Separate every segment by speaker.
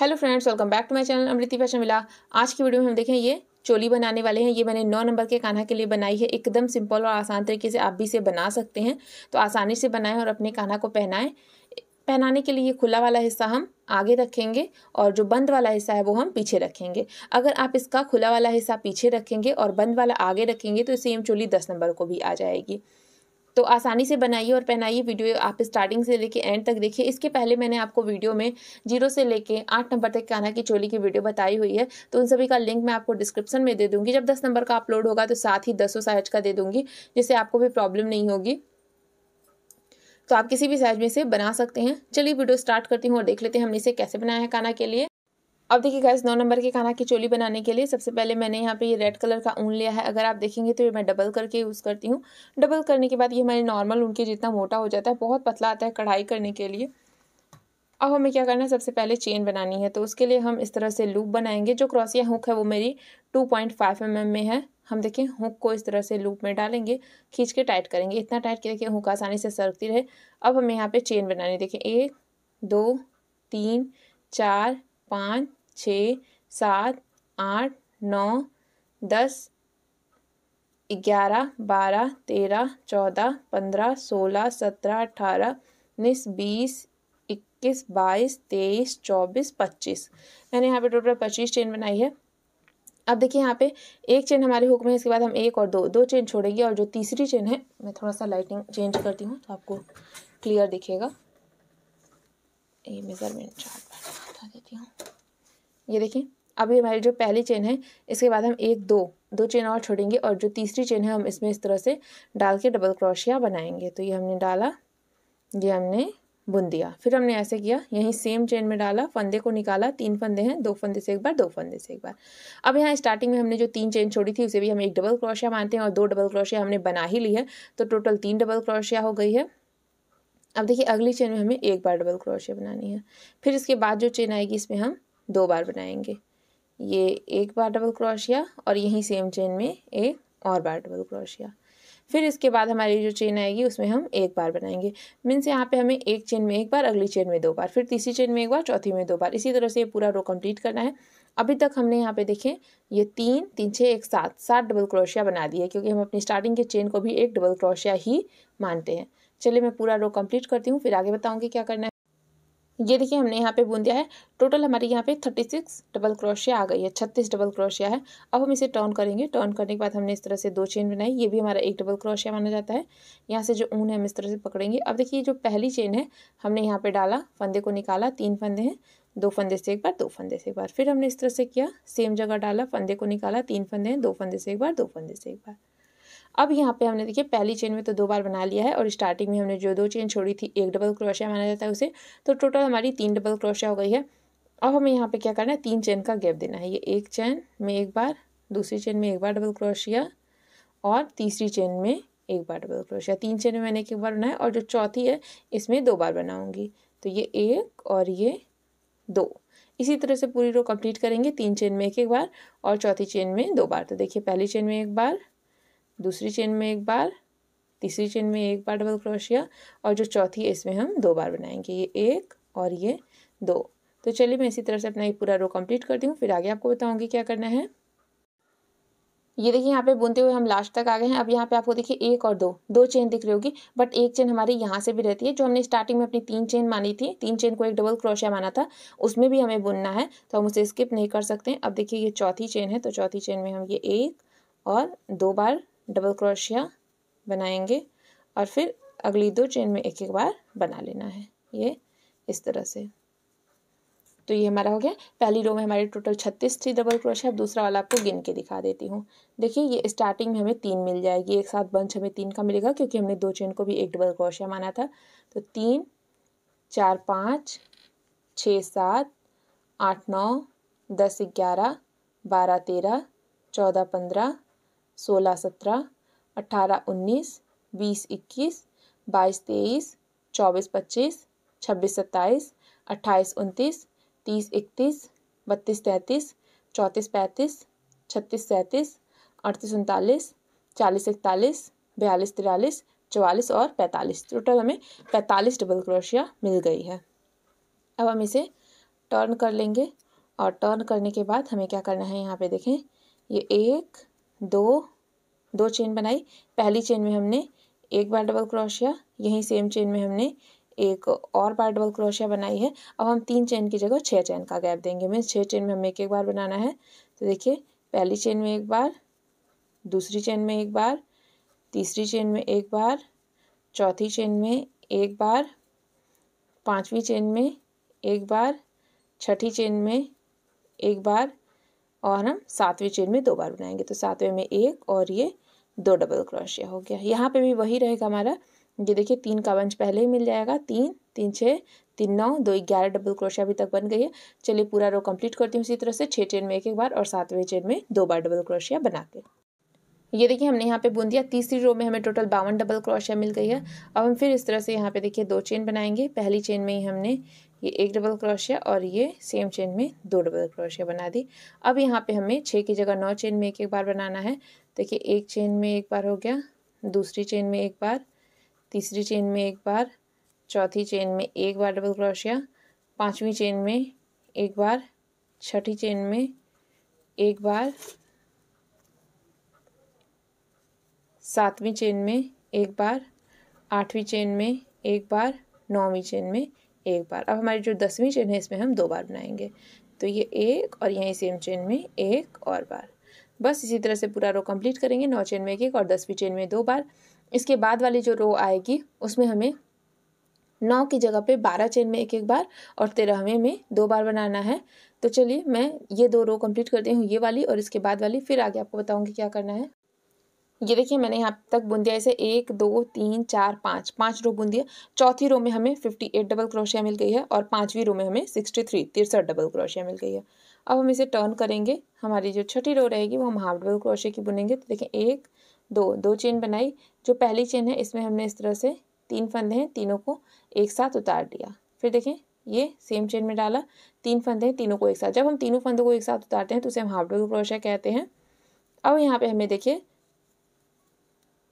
Speaker 1: hello friends welcome back to my channel Amriti fashion मिला आज की वीडियो में हम देखें ये चोली बनाने वाले हैं ये मैंने नौ नंबर के कान्हा के लिए बनाई है एकदम सिंपल और आसान तरीके से आप भी इसे बना सकते हैं तो आसानी से बनाएं और अपने कान्हा को पहनाएं पहनाने के लिए ये खुला वाला हिस्सा हम आगे रखेंगे और जो बंद वाला हिस्सा है वो हम पीछे रखेंगे अगर आप इसका खुला वाला हिस्सा पीछे रखेंगे और बंद वाला आगे रखेंगे तो सेम चोली दस नंबर को भी आ जाएगी तो आसानी से बनाइए और पहनाइए वीडियो आप स्टार्टिंग से लेके एंड तक देखिए इसके पहले मैंने आपको वीडियो में जीरो से लेके आठ नंबर तक काना की चोली की वीडियो बताई हुई है तो उन सभी का लिंक मैं आपको डिस्क्रिप्शन में दे दूँगी जब दस नंबर का अपलोड होगा तो साथ ही दसों साइज का दे दूँगी जिससे आपको भी प्रॉब्लम नहीं होगी तो आप किसी भी साइज में से बना सकते हैं चलिए वीडियो स्टार्ट करती हूँ और देख लेते हैं हमने इसे कैसे बनाया है काना के लिए अब देखिए गैस नौ नंबर के खाना की चोली बनाने के लिए सबसे पहले मैंने यहाँ पे ये रेड कलर का ऊन लिया है अगर आप देखेंगे तो ये मैं डबल करके यूज़ करती हूँ डबल करने के बाद ये हमारे नॉर्मल ऊन के जितना मोटा हो जाता है बहुत पतला आता है कढ़ाई करने के लिए अब हमें क्या करना है सबसे पहले चेन बनानी है तो उसके लिए हम इस तरह से लूप बनाएंगे जो क्रॉसिया हुक है वो मेरी two point five M M में है हम देखें हुक को इस तरह से लूप में डालेंगे खींच के टाइट करेंगे इतना टाइट कि देखिए हुक आसानी से सरकती रहे अब हमें यहाँ पर चेन बनानी देखें एक दो तीन चार पाँच छः सात आठ नौ दस ग्यारह बारह तेरह चौदह पंद्रह सोलह सत्रह अठारह उन्नीस बीस इक्कीस बाईस तेईस चौबीस पच्चीस मैंने यहाँ पे टोटल पच्चीस चेन बनाई है अब देखिए यहाँ पे एक चेन हमारे हुक में है इसके बाद हम एक और दो दो चेन छोड़ेंगे और जो तीसरी चेन है मैं थोड़ा सा लाइटिंग चेंज करती हूँ तो आपको क्लियर दिखेगा ये मेज़रमेंट चार्ट बता देती हूँ ये देखें अभी हमारी जो पहली चेन है इसके बाद हम एक दो दो चेन और छोड़ेंगे और जो तीसरी चेन है हम इसमें इस तरह से डाल के डबल क्रोशिया बनाएंगे तो ये हमने डाला ये हमने बुन दिया फिर हमने ऐसे किया यहीं सेम चेन में डाला फंदे को निकाला तीन फंदे हैं दो फंदे से एक बार दो फंदे से एक बार अब यहाँ स्टार्टिंग में हमने जो तीन चेन छोड़ी थी उसे भी हम एक डबल क्रोशिया मानते हैं और दो डबल क्रोशिया हमने बना ही ली है तो टोटल तीन डबल क्रोशिया हो गई है अब देखिए अगली चेन में हमें एक बार डबल क्रोशिया बनानी है फिर इसके बाद जो चेन आएगी इसमें हम दो बार बनाएंगे ये एक बार डबल क्रोशिया और यहीं सेम चेन में एक और बार डबल क्रोशिया फिर इसके बाद हमारी जो चेन आएगी उसमें हम एक बार बनाएंगे मीन्स यहाँ पे हमें एक चेन में एक बार अगली चेन में दो बार फिर तीसरी चेन में एक बार चौथी में दो बार इसी तरह से ये पूरा रो कंप्लीट करना है अभी तक हमने यहाँ पे देखें ये तीन तीन छः एक सात सात डबल क्रोशिया बना दिए क्योंकि हम अपनी स्टार्टिंग के चेन को भी एक डबल क्रोशिया ही मानते हैं चलिए मैं पूरा रो कम्प्लीट करती हूँ फिर आगे बताऊँगी क्या करना है ये देखिए हमने यहाँ पे बुन दिया है टोटल हमारे यहाँ पे थर्टी सिक्स डबल क्रोशिया आ गई है छत्तीस डबल क्रोशिया है अब हम इसे टर्न करेंगे टर्न करने के बाद हमने इस तरह से दो चेन बनाई ये भी हमारा एक डबल क्रोशिया माना जाता है यहाँ से जो ऊन है हम इस तरह से पकड़ेंगे अब देखिए जो पहली चेन है हमने यहाँ पर डाला फंदे को निकाला तीन फंदे हैं दो फंदे से एक बार दो फंदे से एक बार फिर हमने इस तरह से किया सेम जगह डाला फंदे को निकाला तीन फंदे हैं दो फंदे से एक बार दो फंदे से एक बार अब यहाँ पे हमने देखिए पहली चेन में तो दो बार बना लिया है और स्टार्टिंग में हमने जो दो चेन छोड़ी थी एक डबल क्रोशिया माना जाता है उसे तो टोटल हमारी तीन डबल क्रोशिया हो गई है अब हमें यहाँ पे क्या करना है तीन चेन का गैप देना है ये एक चेन में एक बार दूसरी चेन में एक बार डबल क्रोशिया और तीसरी चेन में एक बार डबल क्रोशिया तीन चेन में मैंने एक बार बनाया और जो चौथी है इसमें दो बार बनाऊँगी तो ये एक और ये दो इसी तरह से पूरी रो कंप्लीट करेंगे तीन चेन में एक एक बार और चौथी चेन में दो बार तो देखिए पहली चेन में एक बार दूसरी चेन में एक बार तीसरी चेन में एक बार डबल क्रोशिया और जो चौथी है इसमें हम दो बार बनाएंगे ये एक और ये दो तो चलिए मैं इसी तरह से अपना ये पूरा रो कंप्लीट करती हूँ फिर आगे आपको बताऊँगी क्या करना है ये देखिए यहाँ पे बुनते हुए हम लास्ट तक आ गए हैं अब यहाँ पे आपको देखिए एक और दो दो चेन दिख रही होगी बट एक चेन हमारी यहाँ से भी रहती है जो हमने स्टार्टिंग में अपनी तीन चेन मानी थी तीन चेन को एक डबल क्रोशिया माना था उसमें भी हमें बुनना है तो हम उसे स्किप नहीं कर सकते अब देखिए ये चौथी चेन है तो चौथी चेन में हम ये एक और दो बार डबल क्रोशिया बनाएंगे और फिर अगली दो चेन में एक एक बार बना लेना है ये इस तरह से तो ये हमारा हो गया पहली रो में हमारे टोटल छत्तीस थी डबल क्रोशिया अब दूसरा वाला आपको गिन के दिखा देती हूँ देखिए ये स्टार्टिंग में हमें तीन मिल जाएगी एक साथ बंच हमें तीन का मिलेगा क्योंकि हमने दो चेन को भी एक डबल क्रोशिया माना था तो तीन चार पाँच छः सात आठ नौ दस ग्यारह बारह तेरह चौदह पंद्रह सोलह सत्रह अट्ठारह उन्नीस बीस इक्कीस बाईस तेईस चौबीस पच्चीस छब्बीस सत्ताईस अट्ठाईस उनतीस तीस इकतीस बत्तीस तैंतीस चौंतीस पैंतीस छत्तीस सैंतीस अड़तीस उनतालीस चालीस इकतालीस बयालीस तिरालीस चवालीस और पैंतालीस टोटल हमें पैंतालीस डबल क्रोशिया मिल गई है अब हम इसे टर्न कर लेंगे और टर्न करने के बाद हमें क्या करना है यहाँ पे देखें ये एक दो दो चेन बनाई पहली चेन में हमने एक बार डबल क्रोशिया यही सेम चेन में हमने एक और बार डबल क्रोशिया बनाई है अब हम तीन चेन की जगह छः चेन का गैप देंगे मीन्स छः चेन में हमें एक एक बार बनाना है तो देखिए पहली चेन में एक बार दूसरी चेन में एक बार तीसरी चेन में एक बार चौथी चेन में एक बार पांचवी चेन में एक बार छठी चेन में एक बार और हम सातवें चेन में दो बार बनाएंगे तो सातवें में एक और ये दो डबल क्रोशिया हो गया यहाँ पे भी वही रहेगा हमारा ये देखिए तीन का वंश पहले ही मिल जाएगा तीन तीन छः तीन नौ दो ग्यारह डबल क्रोशिया अभी तक बन गई है चलिए पूरा रो कंप्लीट करती हूँ इसी तरह से छः चेन में एक एक बार और सातवें चेन में दो बार डबल क्रोशिया बना के ये देखिए हमने यहाँ पे बुन दिया तीसरी रो में हमें टोटल बावन डबल क्रोशिया मिल गई है अब हम फिर इस तरह से यहाँ पे देखिए दो चेन बनाएंगे पहली चेन में ही हमने ये एक डबल क्रोशिया और ये सेम चेन में दो डबल क्रोशिया बना दी अब यहाँ पे हमें छः की जगह नौ चेन में एक एक बार बनाना है देखिए एक चेन में एक बार हो गया दूसरी चेन में एक बार तीसरी चेन में एक बार चौथी चेन में एक बार डबल क्रोशिया पांचवी चेन में एक बार छठी चेन में एक बार सातवीं चेन में एक बार आठवीं चेन में एक बार नौवीं चेन में एक बार अब हमारी जो दसवीं चेन है इसमें हम दो बार बनाएंगे तो ये एक और यहीं सेम चेन में एक और बार बस इसी तरह से पूरा रो कंप्लीट करेंगे नौ चेन में एक एक और दसवीं चेन में दो बार इसके बाद वाली जो रो आएगी उसमें हमें नौ की जगह पे बारह चेन में एक एक बार और तेरहवें में दो बार बनाना है तो चलिए मैं ये दो रो कंप्लीट करती हूँ ये वाली और इसके बाद वाली फिर आगे आपको बताऊँगी क्या करना है ये देखिए मैंने यहाँ तक बुंदिया इसे एक दो तीन चार पाँच पाँच रो बुंदिया चौथी रो में हमें फिफ्टी एट डबल क्रोशिया मिल गई है और पाँचवीं रो में हमें सिक्सटी थ्री तिरसठ डबल क्रोशिया मिल गई है अब हम इसे टर्न करेंगे हमारी जो छठी रो रहेगी वो हम हाफ डबल क्रोशिया की बुनेंगे तो देखें एक दो दो चेन बनाई जो पहली चेन है इसमें हमने इस तरह से तीन फंदे हैं तीनों को एक साथ उतार दिया फिर देखें ये सेम चेन में डाला तीन फंदे हैं तीनों को एक साथ जब हम तीनों फंदों को एक साथ उतारते हैं तो उसे हम हाफ डबल क्रोशिया कहते हैं अब यहाँ पे हमें देखिए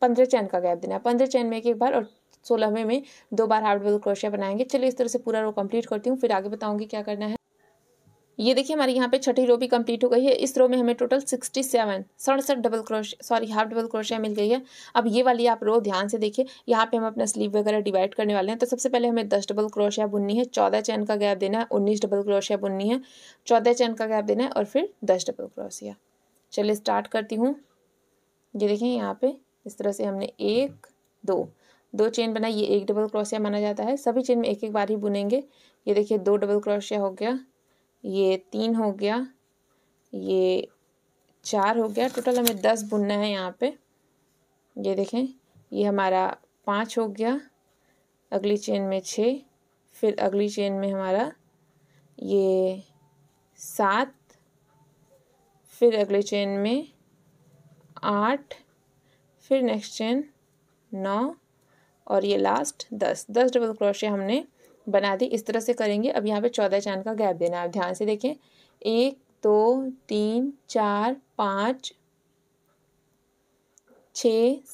Speaker 1: पंद्रह चैन का गैप देना है पंद्रह चैन में एक एक बार और सोलहवें में दो बार हाफ डबल क्रोशिया बनाएंगे चलिए इस तरह से पूरा रो कंप्लीट करती हूँ फिर आगे बताऊँगी क्या करना है ये देखिए हमारे यहाँ पे छठी रो भी कंप्लीट हो गई है इस रो में हमें टोटल सिक्सटी सेवन सड़सठ डबल क्रोश सॉरी हाफ डबल क्रोशिया मिल गई है अब ये वाली आप रो ध्यान से देखिए यहाँ पे हम अपना स्लीव वगैरह डिवाइड करने वाले हैं तो सबसे पहले हमें दस डबल क्रोशिया बुननी है चौदह चैन का गैप देना है उन्नीस डबल क्रोशिया बुननी है चौदह चैन का गैप देना है और फिर दस डबल क्रोशिया चलिए स्टार्ट करती हूँ ये देखिए यहाँ पर इस तरह से हमने एक दो दो चेन बनाई ये एक डबल क्रोशिया माना जाता है सभी चेन में एक एक बार ही बुनेंगे ये देखिए दो डबल क्रोशिया हो गया ये तीन हो गया ये चार हो गया टोटल हमें दस बुनना है यहाँ पे ये देखें ये हमारा पाँच हो गया अगली चेन में छः फिर अगली चेन में हमारा ये सात फिर अगले चेन में आठ फिर नेक्स्ट चेन नौ और ये लास्ट दस दस डबल क्रोशिया हमने बना दी इस तरह से करेंगे अब यहाँ पे चौदह चैन का गैप देना है आप ध्यान से देखें एक दो तीन चार पाँच छ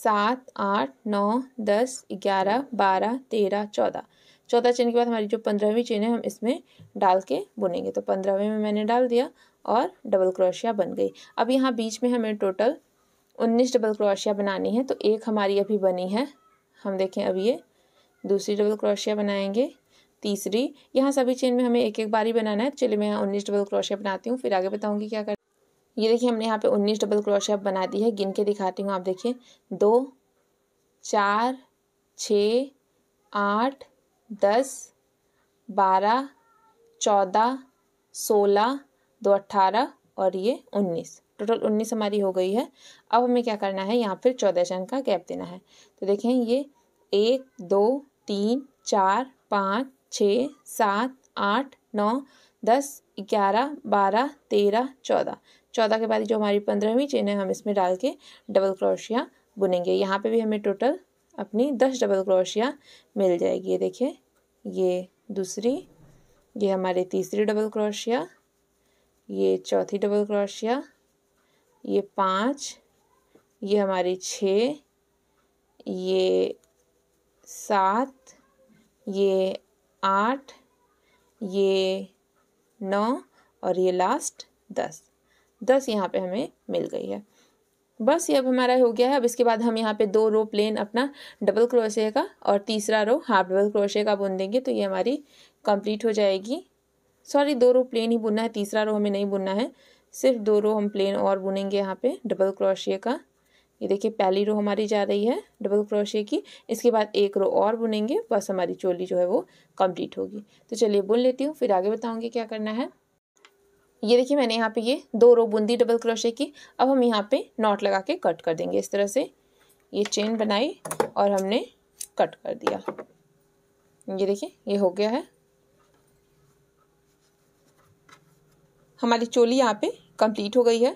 Speaker 1: सात आठ नौ दस ग्यारह बारह तेरह चौदह चौदह चेन के बाद हमारी जो पंद्रहवीं चेन है हम इसमें डाल के बुनेंगे तो पंद्रहवें में मैंने डाल दिया और डबल क्रोशिया बन गई अब यहाँ बीच में हमें टोटल उन्नीस डबल क्रोशिया बनानी है तो एक हमारी अभी बनी है हम देखें अब ये दूसरी डबल क्रोशिया बनाएंगे तीसरी यहाँ सभी चेन में हमें एक एक बारी बनाना है तो चलिए मैं यहाँ उन्नीस डबल क्रोशिया बनाती हूँ फिर आगे बताऊँगी क्या कर ये देखिए हमने यहाँ पे उन्नीस डबल क्रोशिया बना दी है गिन के दिखाती हूँ आप देखिए दो चार छ आठ दस बारह चौदह सोलह दो अट्ठारह और ये उन्नीस टोटल उन्नीस हमारी हो गई है अब हमें क्या करना है यहाँ फिर चौदह अंक का गैप देना है तो देखें ये एक दो तीन चार पाँच छः सात आठ नौ दस ग्यारह बारह तेरह चौदह चौदह के बाद जो हमारी पंद्रहवीं चेन है हम इसमें डाल के डबल क्रोशिया बुनेंगे यहाँ पे भी हमें टोटल अपनी दस डबल क्रोशिया मिल जाएगी ये देखिए ये दूसरी ये हमारी तीसरी डबल क्रोशिया ये चौथी डबल क्रोशिया ये पाँच ये हमारी छः ये सात ये आठ ये नौ और ये लास्ट दस दस यहाँ पे हमें मिल गई है बस ये अब हमारा हो गया है अब इसके बाद हम यहाँ पे दो रो प्लेन अपना डबल क्रोशे का और तीसरा रो हाफ डबल क्रोशे का बुन देंगे तो ये हमारी कंप्लीट हो जाएगी सॉरी दो रो प्लेन ही बुनना है तीसरा रो हमें नहीं बुनना है सिर्फ दो रो हम प्लेन और बुनेंगे यहाँ पे डबल क्रोशिया का ये देखिए पहली रो हमारी जा रही है डबल क्रोशिया की इसके बाद एक रो और बुनेंगे बस हमारी चोली जो है वो कंप्लीट होगी तो चलिए बुन लेती हूँ फिर आगे बताऊँगी क्या करना है ये देखिए मैंने यहाँ पे ये दो रो बुन दी डबल क्रोशे की अब हम यहाँ पे नॉट लगा के कट कर देंगे इस तरह से ये चेन बनाई और हमने कट कर दिया ये देखिए ये हो गया है हमारी चोली यहाँ पे कंप्लीट हो गई है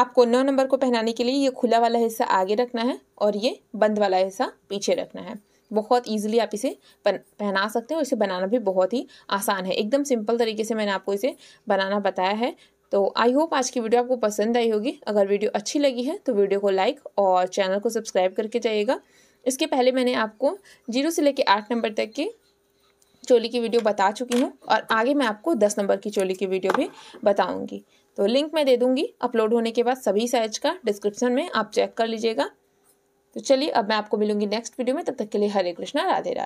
Speaker 1: आपको नौ नंबर को पहनाने के लिए ये खुला वाला हिस्सा आगे रखना है और ये बंद वाला हिस्सा पीछे रखना है बहुत ईजिली आप इसे पहना सकते हैं और इसे बनाना भी बहुत ही आसान है एकदम सिंपल तरीके से मैंने आपको इसे बनाना बताया है तो आई होप आज की वीडियो आपको पसंद आई होगी अगर वीडियो अच्छी लगी है तो वीडियो को लाइक और चैनल को सब्सक्राइब करके जाइएगा इसके पहले मैंने आपको जीरो से लेकर आठ नंबर तक के चोली की वीडियो बता चुकी हूँ और आगे मैं आपको दस नंबर की चोली की वीडियो भी बताऊँगी तो लिंक मैं दे दूँगी अपलोड होने के बाद सभी साइज का डिस्क्रिप्शन में आप चेक कर लीजिएगा तो चलिए अब मैं आपको मिलूंगी नेक्स्ट वीडियो में तब तक के लिए हरे कृष्णा राधे राधे